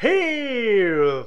Hey!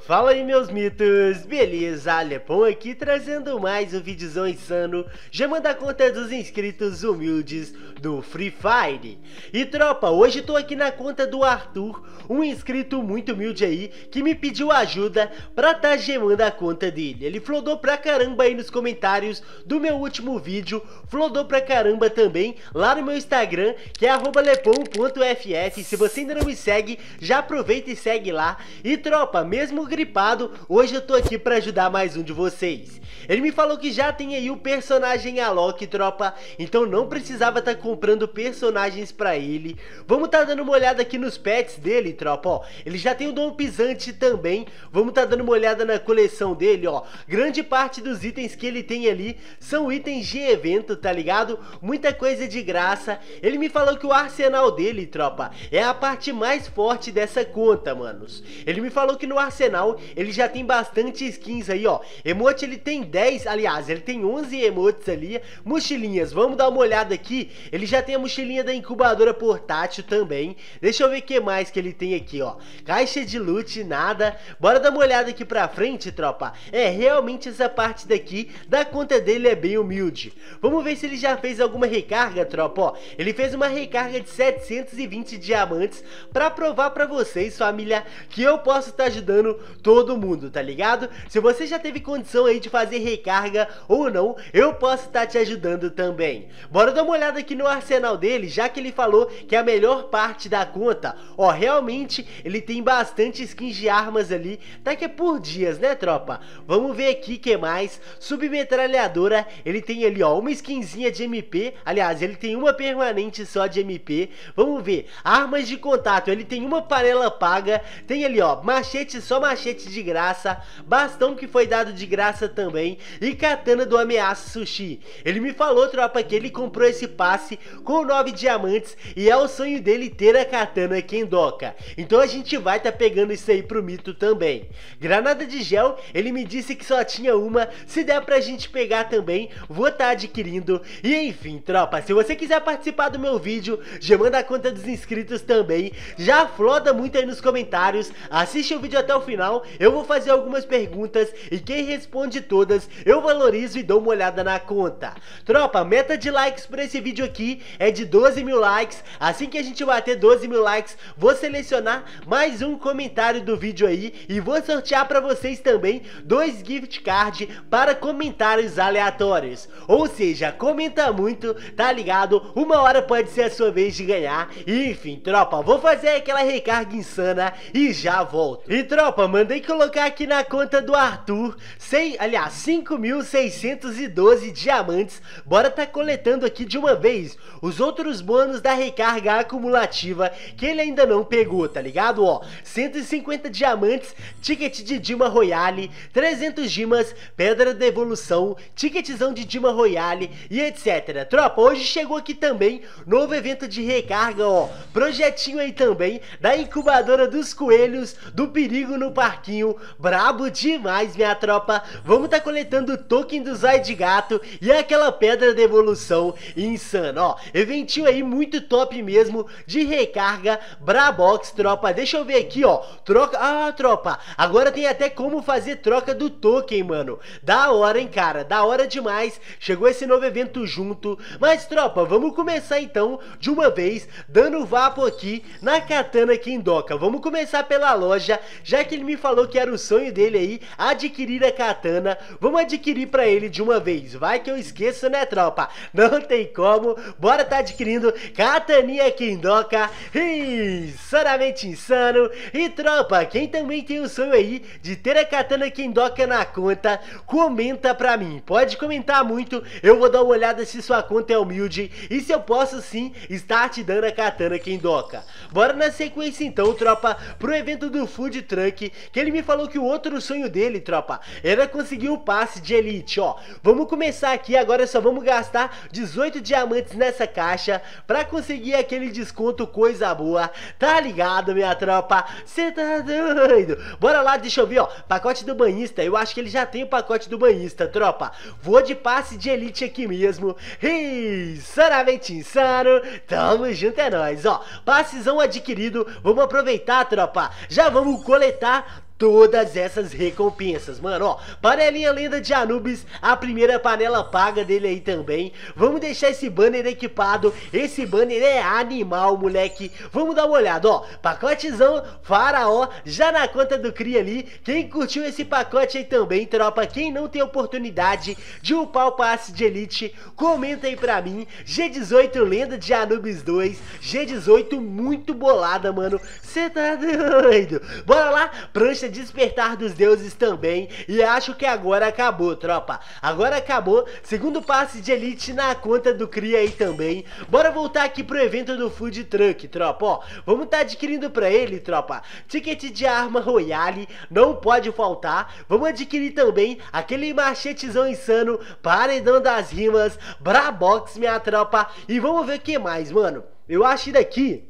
Fala aí meus mitos, beleza? Lepon aqui trazendo mais um vídeozão insano Já manda a conta dos inscritos humildes do Free Fire E tropa, hoje tô aqui na conta do Arthur Um inscrito muito humilde aí que me pediu ajuda pra tá gemando a conta dele Ele flodou pra caramba aí nos comentários do meu último vídeo Flodou pra caramba também lá no meu Instagram que é lepon.fs. Se você ainda não me segue, já aproveita e segue lá E tropa, mesmo gripado, hoje eu tô aqui pra ajudar mais um de vocês. Ele me falou que já tem aí o personagem Alok, tropa, então não precisava estar tá comprando personagens pra ele. Vamos tá dando uma olhada aqui nos pets dele, tropa, ó. Ele já tem o Dom Pisante também, vamos tá dando uma olhada na coleção dele, ó. Grande parte dos itens que ele tem ali são itens de evento, tá ligado? Muita coisa de graça. Ele me falou que o arsenal dele, tropa, é a parte mais forte dessa conta, manos. Ele me falou que no arsenal canal, ele já tem bastante skins aí, ó. Emote ele tem 10, aliás, ele tem 11 emotes ali. Mochilinhas, vamos dar uma olhada aqui. Ele já tem a mochilinha da incubadora portátil também. Deixa eu ver o que mais que ele tem aqui, ó. Caixa de loot, nada. Bora dar uma olhada aqui pra frente, tropa. É, realmente essa parte daqui da conta dele é bem humilde. Vamos ver se ele já fez alguma recarga, tropa, ó. Ele fez uma recarga de 720 diamantes pra provar pra vocês, família, que eu posso estar tá ajudando todo mundo, tá ligado? Se você já teve condição aí de fazer recarga ou não, eu posso estar tá te ajudando também. Bora dar uma olhada aqui no arsenal dele, já que ele falou que é a melhor parte da conta. Ó, realmente ele tem bastante skins de armas ali, tá que é por dias, né tropa? Vamos ver aqui que mais. Submetralhadora, ele tem ali ó, uma skinzinha de MP, aliás, ele tem uma permanente só de MP. Vamos ver, armas de contato, ele tem uma panela paga, tem ali ó, machete só machete Colchete de graça, bastão que foi dado de graça também e katana do Ameaça Sushi. Ele me falou, tropa, que ele comprou esse passe com 9 diamantes e é o sonho dele ter a katana Kendoka. Então a gente vai tá pegando isso aí pro mito também. Granada de gel, ele me disse que só tinha uma, se der pra gente pegar também, vou tá adquirindo. E enfim, tropa, se você quiser participar do meu vídeo, já manda a conta dos inscritos também, já floda muito aí nos comentários, assiste o vídeo até o final canal, então, eu vou fazer algumas perguntas e quem responde todas eu valorizo e dou uma olhada na conta. Tropa, a meta de likes para esse vídeo aqui é de 12 mil likes. Assim que a gente bater 12 mil likes, vou selecionar mais um comentário do vídeo aí e vou sortear para vocês também dois gift card para comentários aleatórios. Ou seja, comenta muito, tá ligado? Uma hora pode ser a sua vez de ganhar. enfim, tropa, vou fazer aquela recarga insana e já volto. E tropa, mandei colocar aqui na conta do Arthur 100, aliás, 5.612 diamantes. Bora tá coletando aqui de uma vez os outros bônus da recarga acumulativa que ele ainda não pegou, tá ligado? Ó, 150 diamantes, ticket de Dima Royale, 300 dimas, pedra de evolução, ticketzão de Dima Royale e etc. Tropa, hoje chegou aqui também novo evento de recarga, ó, projetinho aí também da incubadora dos coelhos do perigo no país barquinho, brabo demais, minha tropa. Vamos tá coletando o token do Zaid Gato e aquela pedra de evolução insana, ó. Eventinho aí muito top mesmo, de recarga, brabox, tropa. Deixa eu ver aqui, ó. Troca... Ah, tropa, agora tem até como fazer troca do token, mano. Da hora, hein, cara? Da hora demais. Chegou esse novo evento junto. Mas, tropa, vamos começar então, de uma vez, dando vapo aqui na katana Kindoka. Vamos começar pela loja, já que ele me me falou que era o sonho dele aí adquirir a katana. Vamos adquirir para ele de uma vez. Vai que eu esqueço, né, tropa? Não tem como. Bora tá adquirindo Katania Kindoka. Insanamente insano. E tropa, quem também tem o sonho aí de ter a katana Kindoka na conta, comenta pra mim. Pode comentar muito. Eu vou dar uma olhada se sua conta é humilde e se eu posso sim estar te dando a katana Kindoka. Bora na sequência então, tropa, pro evento do Food Truck que ele me falou que o outro sonho dele, tropa, era conseguir o passe de elite, ó. Vamos começar aqui, agora só vamos gastar 18 diamantes nessa caixa pra conseguir aquele desconto coisa boa. Tá ligado, minha tropa? Cê tá doido? Bora lá, deixa eu ver, ó. Pacote do banhista, eu acho que ele já tem o pacote do banhista, tropa. Vou de passe de elite aqui mesmo. Insanamente insano. Tamo junto, é nóis, ó. Passezão adquirido, vamos aproveitar, tropa. Já vamos coletar todas essas recompensas, mano, ó, panelinha lenda de Anubis, a primeira panela paga dele aí também, vamos deixar esse banner equipado, esse banner é animal, moleque, vamos dar uma olhada, ó, pacotezão, faraó, já na conta do cri ali, quem curtiu esse pacote aí também, tropa, quem não tem oportunidade de upar o passe de elite, comenta aí pra mim, G18 lenda de Anubis 2, G18 muito bolada, mano, cê tá doido, bora lá, prancha despertar dos deuses também. E acho que agora acabou, tropa. Agora acabou. Segundo passe de elite na conta do Cria aí também. Bora voltar aqui pro evento do Food Truck, tropa. Ó, vamos tá adquirindo pra ele, tropa, ticket de arma Royale. Não pode faltar. Vamos adquirir também aquele machetezão insano, paredão das rimas, Brabox, minha tropa. E vamos ver o que mais, mano. Eu acho daqui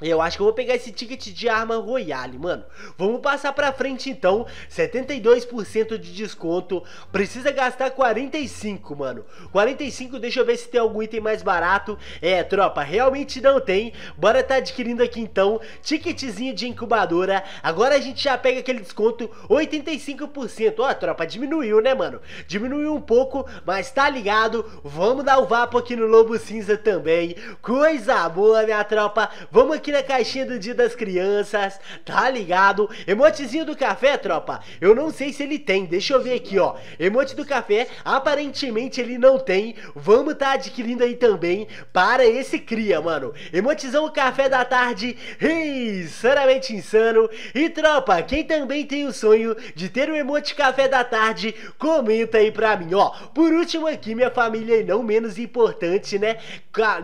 eu acho que eu vou pegar esse ticket de arma Royale, mano. Vamos passar pra frente então. 72% de desconto. Precisa gastar 45, mano. 45, deixa eu ver se tem algum item mais barato. É, tropa, realmente não tem. Bora tá adquirindo aqui então. Ticketzinho de incubadora. Agora a gente já pega aquele desconto 85%. Ó, tropa, diminuiu, né, mano? Diminuiu um pouco, mas tá ligado. Vamos dar o um vapo aqui no Lobo Cinza também. Coisa boa, minha tropa. Vamos aqui aqui na caixinha do Dia das Crianças, tá ligado? Emotezinho do café, tropa, eu não sei se ele tem, deixa eu ver aqui, ó. Emote do café, aparentemente ele não tem, vamos tá adquirindo aí também para esse cria, mano. Emotizão café da tarde, insanamente insano. E tropa, quem também tem o sonho de ter um emote café da tarde, comenta aí pra mim, ó. Por último aqui, minha família e é não menos importante, né?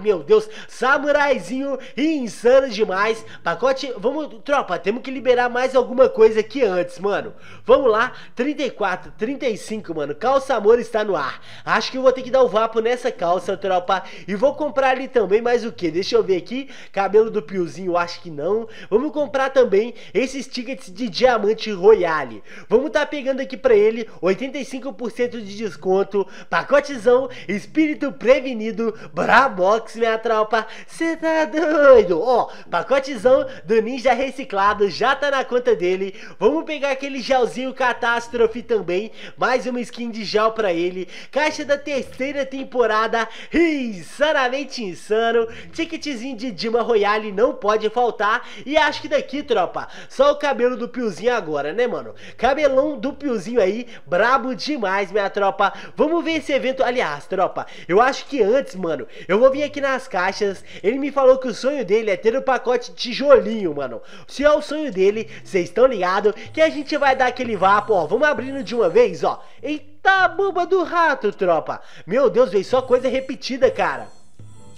Meu Deus, samuraizinho insano demais. Pacote. Vamos, tropa, temos que liberar mais alguma coisa aqui antes, mano. Vamos lá. 34, 35, mano. Calça amor está no ar. Acho que eu vou ter que dar o um vapo nessa calça, tropa. E vou comprar ali também mais o que? Deixa eu ver aqui. Cabelo do Piozinho, acho que não. Vamos comprar também esses tickets de diamante royale. Vamos tá pegando aqui pra ele 85% de desconto. Pacotezão, espírito prevenido, Brabox, minha tropa. Cê tá doido? Ó, oh, Pacotezão do Ninja Reciclado já tá na conta dele. Vamos pegar aquele gelzinho Catástrofe também. Mais uma skin de gel pra ele. Caixa da terceira temporada. Insanamente insano. Ticketzinho de Dima Royale não pode faltar. E acho que daqui, tropa, só o cabelo do Piozinho agora, né, mano? Cabelão do Piozinho aí, brabo demais, minha tropa. Vamos ver esse evento. Aliás, tropa, eu acho que antes, mano, eu vou vir aqui nas caixas. Ele me falou que o sonho dele é ter o pacote de tijolinho, mano. Se é o sonho dele, vocês estão ligados que a gente vai dar aquele vapor, ó. Vamos abrindo de uma vez, ó. Eita, bomba do rato, tropa. Meu Deus, veio só coisa repetida, cara.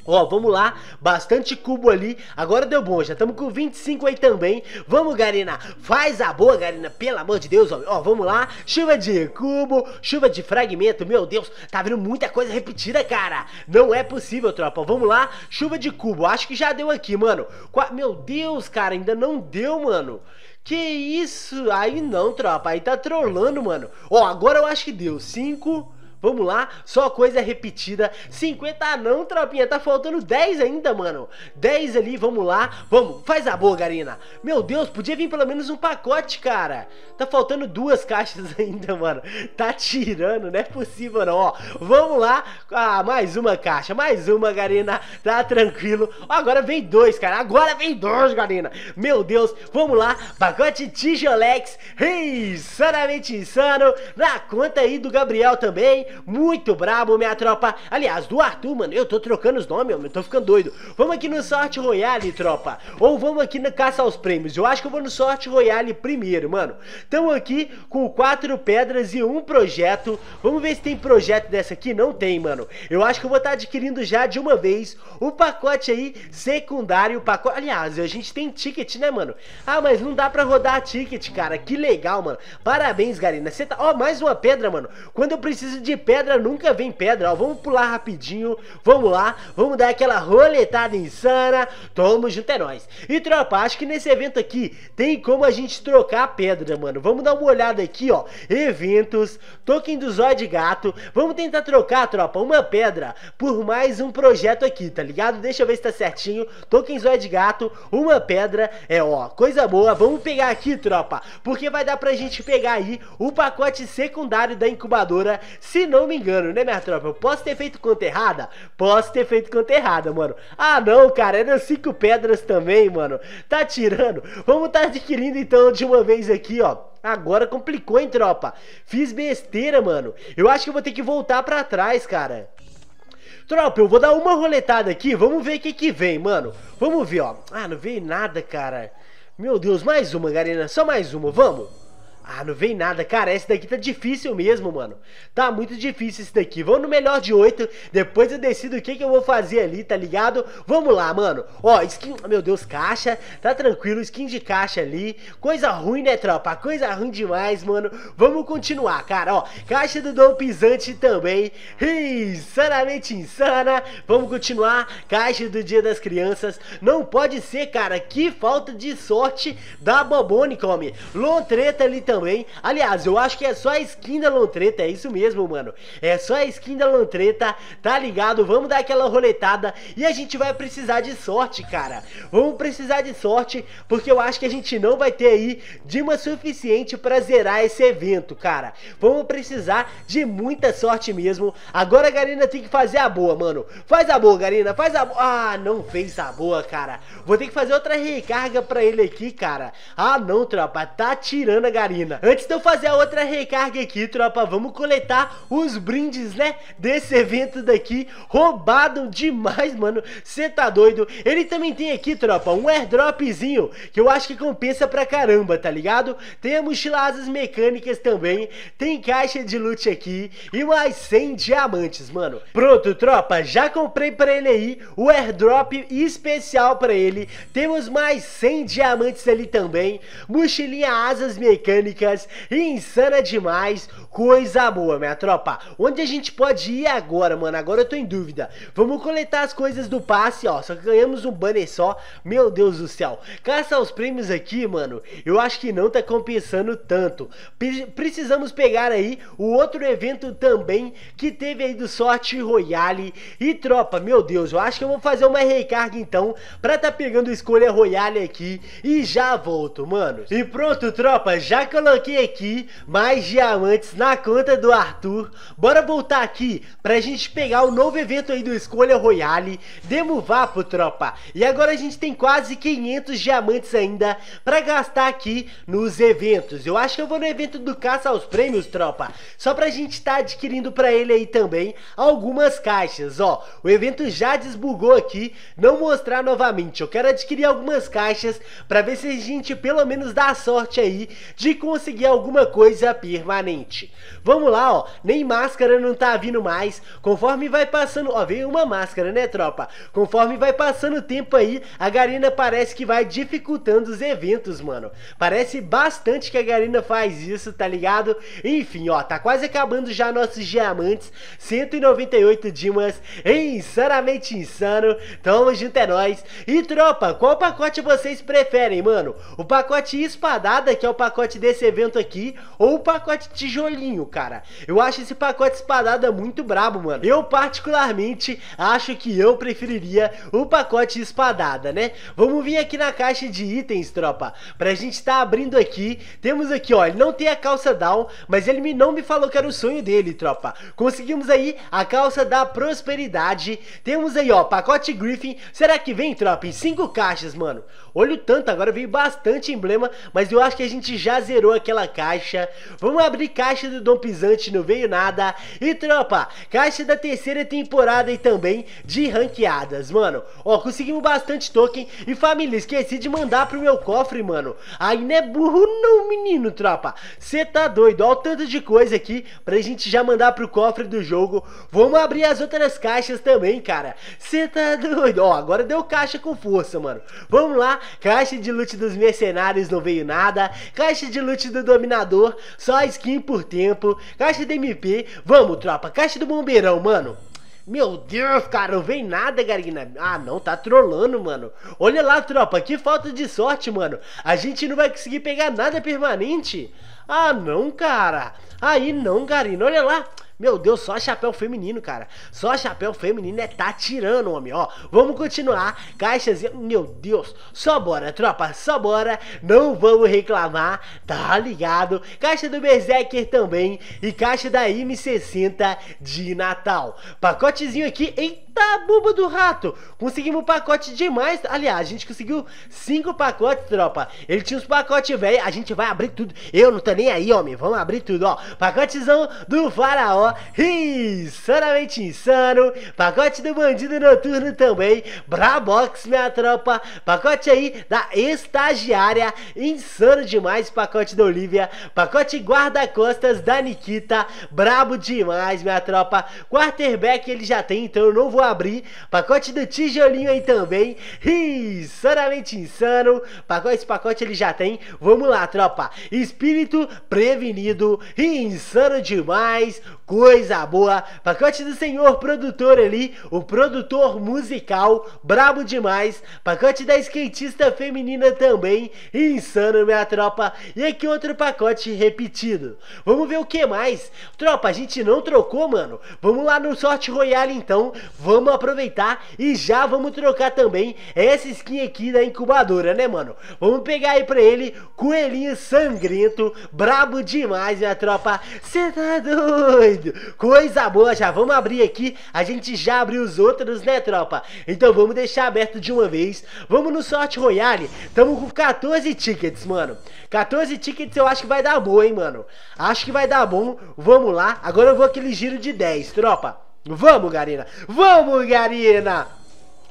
Ó, vamos lá, bastante cubo ali, agora deu bom, já estamos com 25 aí também Vamos, Garina, faz a boa, Garina, pelo amor de Deus, ó, ó, vamos lá Chuva de cubo, chuva de fragmento, meu Deus, tá vindo muita coisa repetida, cara Não é possível, tropa, vamos lá, chuva de cubo, acho que já deu aqui, mano Qua... Meu Deus, cara, ainda não deu, mano que isso? Aí não, tropa. Aí tá trolando, mano. Ó, agora eu acho que deu. 5, Vamos lá, só coisa repetida. 50 não, tropinha, tá faltando 10 ainda, mano. 10 ali, vamos lá. Vamos, faz a boa, Garina. Meu Deus, podia vir pelo menos um pacote, cara. Tá faltando duas caixas ainda, mano. Tá tirando, não é possível não, ó. Vamos lá. Ah, mais uma caixa, mais uma, Garina. Tá tranquilo. Agora vem dois, cara. Agora vem dois, Garina. Meu Deus, vamos lá. Pacote tijolex. Insanamente insano. Na conta aí do Gabriel também muito brabo, minha tropa. Aliás, do Arthur, mano, eu tô trocando os nomes, eu tô ficando doido. Vamos aqui no Sorte Royale, tropa. Ou vamos aqui na Caça aos Prêmios. Eu acho que eu vou no Sorte Royale primeiro, mano. Tamo aqui com quatro pedras e um projeto. Vamos ver se tem projeto dessa aqui. Não tem, mano. Eu acho que eu vou estar tá adquirindo já de uma vez o pacote aí secundário. pacote... Aliás, a gente tem ticket, né, mano? Ah, mas não dá pra rodar ticket, cara. Que legal, mano. Parabéns, Garina. Você tá... Ó, oh, mais uma pedra, mano. Quando eu preciso de pedra nunca vem pedra, ó. Vamos pular rapidinho, vamos lá, vamos dar aquela roletada insana. Tamo junto é nóis. E tropa, acho que nesse evento aqui tem como a gente trocar a pedra, mano. Vamos dar uma olhada aqui, ó. Eventos, token do Zóio de Gato. Vamos tentar trocar, tropa, uma pedra por mais um projeto aqui, tá ligado? Deixa eu ver se tá certinho. Token Zóio de Gato, uma pedra. É, ó, coisa boa. Vamos pegar aqui, tropa, porque vai dar pra gente pegar aí o pacote secundário da incubadora. Se não me engano, né, minha tropa? Eu posso ter feito conta errada? Posso ter feito conta errada, mano. Ah, não, cara, eram é cinco pedras também, mano. Tá tirando. Vamos tá adquirindo então de uma vez aqui, ó. Agora complicou, hein, tropa? Fiz besteira, mano. Eu acho que eu vou ter que voltar pra trás, cara. Tropa, eu vou dar uma roletada aqui, vamos ver o que que vem, mano. Vamos ver, ó. Ah, não veio nada, cara. Meu Deus, mais uma, galera. Só mais uma, vamos. Ah, não vem nada. Cara, esse daqui tá difícil mesmo, mano. Tá muito difícil esse daqui. Vamos no melhor de oito. Depois eu decido o que, que eu vou fazer ali, tá ligado? Vamos lá, mano. Ó, skin... Ah, meu Deus, caixa. Tá tranquilo, skin de caixa ali. Coisa ruim, né, tropa? Coisa ruim demais, mano. Vamos continuar, cara. Ó, caixa do Dom Pisante também. Insanamente insana. Vamos continuar. Caixa do Dia das Crianças. Não pode ser, cara. Que falta de sorte da Bobone, come. Lontreta ali também Aliás, eu acho que é só a skin da Lontreta, é isso mesmo, mano. É só a skin da Lontreta, tá ligado? Vamos dar aquela roletada e a gente vai precisar de sorte, cara. Vamos precisar de sorte, porque eu acho que a gente não vai ter aí Dima suficiente pra zerar esse evento, cara. Vamos precisar de muita sorte mesmo. Agora a Garina tem que fazer a boa, mano. Faz a boa, Garina, faz a boa. Ah, não fez a boa, cara. Vou ter que fazer outra recarga pra ele aqui, cara. Ah, não, tropa, tá tirando a Garina. Antes de eu fazer a outra recarga aqui, tropa, vamos coletar os brindes, né? Desse evento daqui. Roubado demais, mano. Você tá doido? Ele também tem aqui, tropa, um airdropzinho que eu acho que compensa pra caramba, tá ligado? Tem a mochila asas mecânicas também. Tem caixa de loot aqui e mais 100 diamantes, mano. Pronto, tropa, já comprei pra ele aí o airdrop especial pra ele. Temos mais 100 diamantes ali também. Mochilinha asas mecânicas dicas insana demais, coisa boa, minha tropa. Onde a gente pode ir agora, mano? Agora eu tô em dúvida. Vamos coletar as coisas do passe, ó. Só que ganhamos um banner só. Meu Deus do céu. Caça aos prêmios aqui, mano. Eu acho que não tá compensando tanto. Precisamos pegar aí o outro evento também que teve aí do Sorte Royale. E tropa, meu Deus, eu acho que eu vou fazer uma recarga então pra tá pegando escolha Royale aqui. E já volto, mano. E pronto, tropa, já que eu coloquei aqui mais diamantes na conta do Arthur. Bora voltar aqui pra gente pegar o novo evento aí do Escolha Royale. Demo Vapo, tropa. E agora a gente tem quase 500 diamantes ainda pra gastar aqui nos eventos. Eu acho que eu vou no evento do Caça aos Prêmios, tropa. Só pra gente tá adquirindo pra ele aí também algumas caixas, ó. O evento já desbugou aqui, não mostrar novamente. Eu quero adquirir algumas caixas pra ver se a gente pelo menos dá sorte aí de conseguir conseguir alguma coisa permanente. Vamos lá, ó. Nem máscara não tá vindo mais. Conforme vai passando... Ó, veio uma máscara, né, tropa? Conforme vai passando o tempo aí, a Garena parece que vai dificultando os eventos, mano. Parece bastante que a Garena faz isso, tá ligado? Enfim, ó. Tá quase acabando já nossos diamantes. 198 dimas. Insanamente insano. Tamo junto, é nóis. E, tropa, qual pacote vocês preferem, mano? O pacote espadada, que é o pacote desse evento aqui, ou o pacote tijolinho, cara. Eu acho esse pacote espadada muito brabo, mano. Eu, particularmente, acho que eu preferiria o pacote espadada, né? Vamos vir aqui na caixa de itens, tropa, pra gente estar tá abrindo aqui. Temos aqui, ó, ele não tem a calça down, mas ele me, não me falou que era o sonho dele, tropa. Conseguimos aí a calça da prosperidade. Temos aí, ó, pacote Griffin. Será que vem, tropa, em cinco caixas, mano? Olha o tanto, agora veio bastante emblema, mas eu acho que a gente já zerou liberou aquela caixa. Vamos abrir caixa do Dom Pisante, não veio nada. E tropa, caixa da terceira temporada e também de ranqueadas, mano. Ó, conseguimos bastante token. E família, esqueci de mandar pro meu cofre, mano. Aí não é burro não, menino, tropa. Cê tá doido, ó o tanto de coisa aqui pra gente já mandar pro cofre do jogo. Vamos abrir as outras caixas também, cara. Cê tá doido. Ó, agora deu caixa com força, mano. Vamos lá, caixa de loot dos mercenários não veio nada. Caixa de loot chute do dominador, só skin por tempo, caixa de MP, vamos tropa, caixa do bombeirão, mano. Meu Deus, cara, não vem nada, Garina. Ah, não, tá trolando, mano. Olha lá, tropa, que falta de sorte, mano. A gente não vai conseguir pegar nada permanente. Ah, não, cara. Aí não, Garina, olha lá. Meu Deus, só chapéu feminino, cara. Só chapéu feminino é tá tirando, homem, ó. Vamos continuar. Caixazinha. Meu Deus. Só bora, tropa. Só bora. Não vamos reclamar. Tá ligado? Caixa do Berserker também. E caixa da M60 de Natal. Pacotezinho aqui. Eita, buba do rato. Conseguimos pacote demais. Aliás, a gente conseguiu cinco pacotes, tropa. Ele tinha uns pacotes velho. A gente vai abrir tudo. Eu não tô nem aí, homem. Vamos abrir tudo, ó. Pacotezão do Faraó insanamente insano, pacote do bandido noturno também, Brabox, minha tropa, pacote aí da estagiária, insano demais, pacote da Olivia, pacote guarda-costas da Nikita, brabo demais, minha tropa, quarterback ele já tem, então eu não vou abrir, pacote do tijolinho aí também, insanamente insano, pacote, esse pacote ele já tem, vamos lá, tropa, espírito prevenido, insano demais, com coisa boa. Pacote do Senhor, produtor ali, o produtor musical, brabo demais. Pacote da skatista feminina também, insano, minha tropa. E aqui outro pacote repetido. Vamos ver o que mais. Tropa, a gente não trocou, mano. Vamos lá no Sorte Royale então. Vamos aproveitar e já vamos trocar também essa skin aqui da incubadora, né, mano? Vamos pegar aí pra ele, coelhinho sangrento, brabo demais, minha tropa. Cê tá doido? doido. Coisa boa, já vamos abrir aqui. A gente já abriu os outros, né, tropa? Então vamos deixar aberto de uma vez. Vamos no Sorte Royale. Tamo com 14 tickets, mano. 14 tickets eu acho que vai dar boa, hein, mano. Acho que vai dar bom. Vamos lá. Agora eu vou aquele giro de 10, tropa. Vamos, Garina. Vamos, Garina.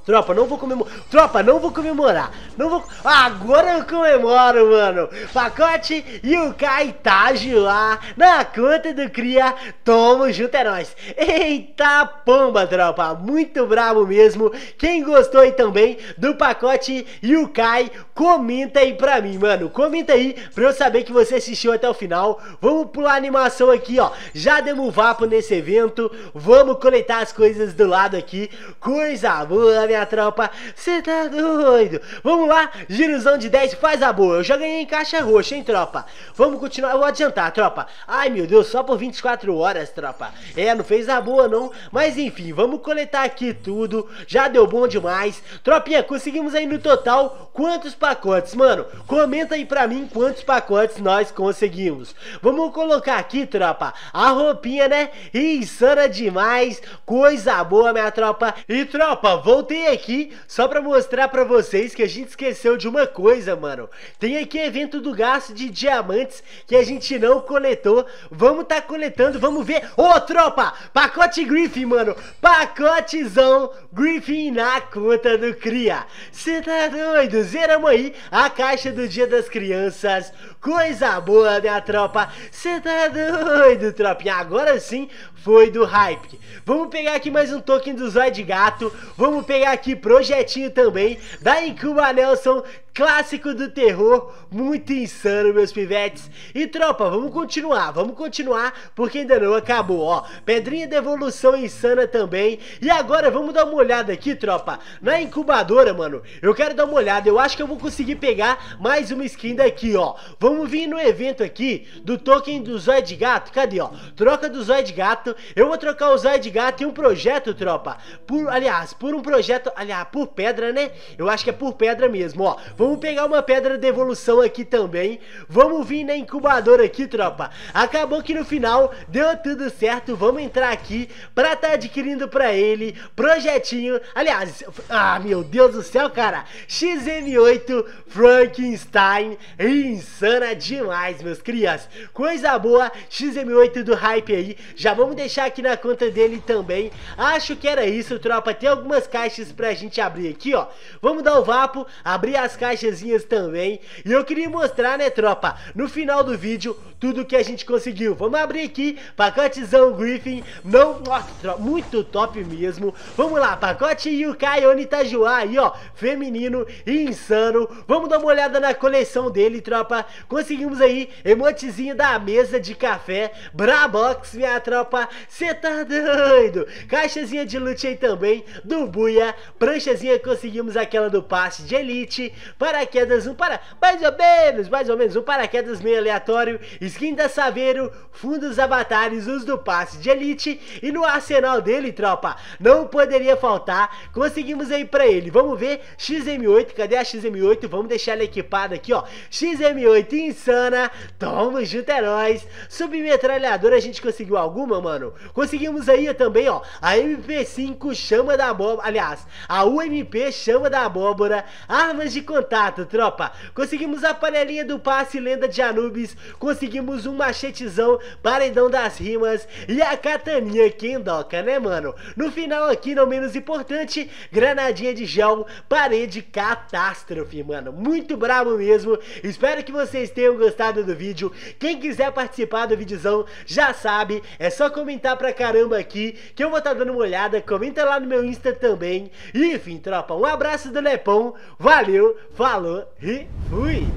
Tropa, não vou comemorar. Tropa, não vou comemorar. Não vou. Agora eu comemoro, mano. Pacote e o caetage lá na conta do Cria. Tamo junto, é nóis. Eita pomba, tropa. Muito brabo mesmo. Quem gostou aí também do pacote e o Kai, comenta aí pra mim, mano. Comenta aí pra eu saber que você assistiu até o final. Vamos pular a animação aqui, ó. Já demos vapo nesse evento. Vamos coletar as coisas do lado aqui. Coisa boa, minha minha tropa. Cê tá doido? Vamos lá, girosão de 10, faz a boa. Eu já ganhei em caixa roxa, hein, tropa? Vamos continuar, eu vou adiantar, tropa. Ai, meu Deus, só por 24 horas, tropa. É, não fez a boa, não. Mas enfim, vamos coletar aqui tudo. Já deu bom demais. Tropinha, conseguimos aí no total quantos pacotes, mano? Comenta aí pra mim quantos pacotes nós conseguimos. Vamos colocar aqui, tropa, a roupinha, né? Insana demais. Coisa boa, minha tropa. E, tropa, voltei aqui só pra mostrar pra vocês que a gente esqueceu de uma coisa, mano. Tem aqui evento do gasto de diamantes que a gente não coletou. Vamos tá coletando, vamos ver. Ô, oh, tropa! Pacote Griffin, mano. Pacotezão Griffin na conta do Cria. Cê tá doido? Zeramos aí a caixa do Dia das Crianças Coisa boa, minha tropa. Cê tá doido, tropinha. Agora sim foi do hype. Vamos pegar aqui mais um token do Zóio de Gato. Vamos pegar aqui projetinho também da Incuba Nelson clássico do terror, muito insano, meus pivetes. E tropa, vamos continuar, vamos continuar, porque ainda não acabou, ó. Pedrinha de evolução insana também. E agora vamos dar uma olhada aqui, tropa, na incubadora, mano. Eu quero dar uma olhada, eu acho que eu vou conseguir pegar mais uma skin daqui, ó. Vamos vir no evento aqui do token do Zóio de Gato, cadê, ó? Troca do Zóio de Gato, eu vou trocar o Zóio de Gato em um projeto, tropa. Por, aliás, por um projeto, aliás, por pedra, né? Eu acho que é por pedra mesmo, ó. Vamos Vamos pegar uma pedra de evolução aqui também. Vamos vir na incubadora aqui, tropa. Acabou que no final deu tudo certo. Vamos entrar aqui pra tá adquirindo pra ele projetinho. Aliás, ah, meu Deus do céu, cara. XM8 Frankenstein. Insana demais, meus crias. Coisa boa, XM8 do hype aí. Já vamos deixar aqui na conta dele também. Acho que era isso, tropa. Tem algumas caixas pra gente abrir aqui, ó. Vamos dar o vapo, abrir as caixas caixazinhas também. E eu queria mostrar, né, tropa, no final do vídeo, tudo que a gente conseguiu. Vamos abrir aqui, pacotezão Griffin, não, nossa, tropa, muito top mesmo. Vamos lá, pacote Yukai Onitajuá aí, ó, feminino e insano. Vamos dar uma olhada na coleção dele, tropa. Conseguimos aí, emotezinho da mesa de café, Brabox, minha tropa, cê tá doido. Caixazinha de loot aí também, do Buia, pranchazinha conseguimos aquela do passe de elite, paraquedas, um para mais ou menos, mais ou menos, um paraquedas meio aleatório, skin da Saveiro, fundos avatares, os do passe de elite e no arsenal dele, tropa, não poderia faltar, conseguimos aí pra ele, vamos ver, XM8, cadê a XM8? Vamos deixar ela equipada aqui, ó, XM8 insana, toma junto heróis, submetralhadora a gente conseguiu alguma, mano? Conseguimos aí também, ó, a MP5 chama da abóbora, aliás, a UMP chama da abóbora, armas de contato, contato, tropa. Conseguimos a panelinha do passe Lenda de Anubis, conseguimos um machetezão, paredão das rimas e a cataninha que endoca, né, mano? No final aqui, não menos importante, granadinha de gel, parede catástrofe, mano. Muito brabo mesmo. Espero que vocês tenham gostado do vídeo. Quem quiser participar do videozão, já sabe, é só comentar pra caramba aqui que eu vou estar tá dando uma olhada. Comenta lá no meu Insta também. E, enfim, tropa, um abraço do Lepão. Valeu! Falou e fui!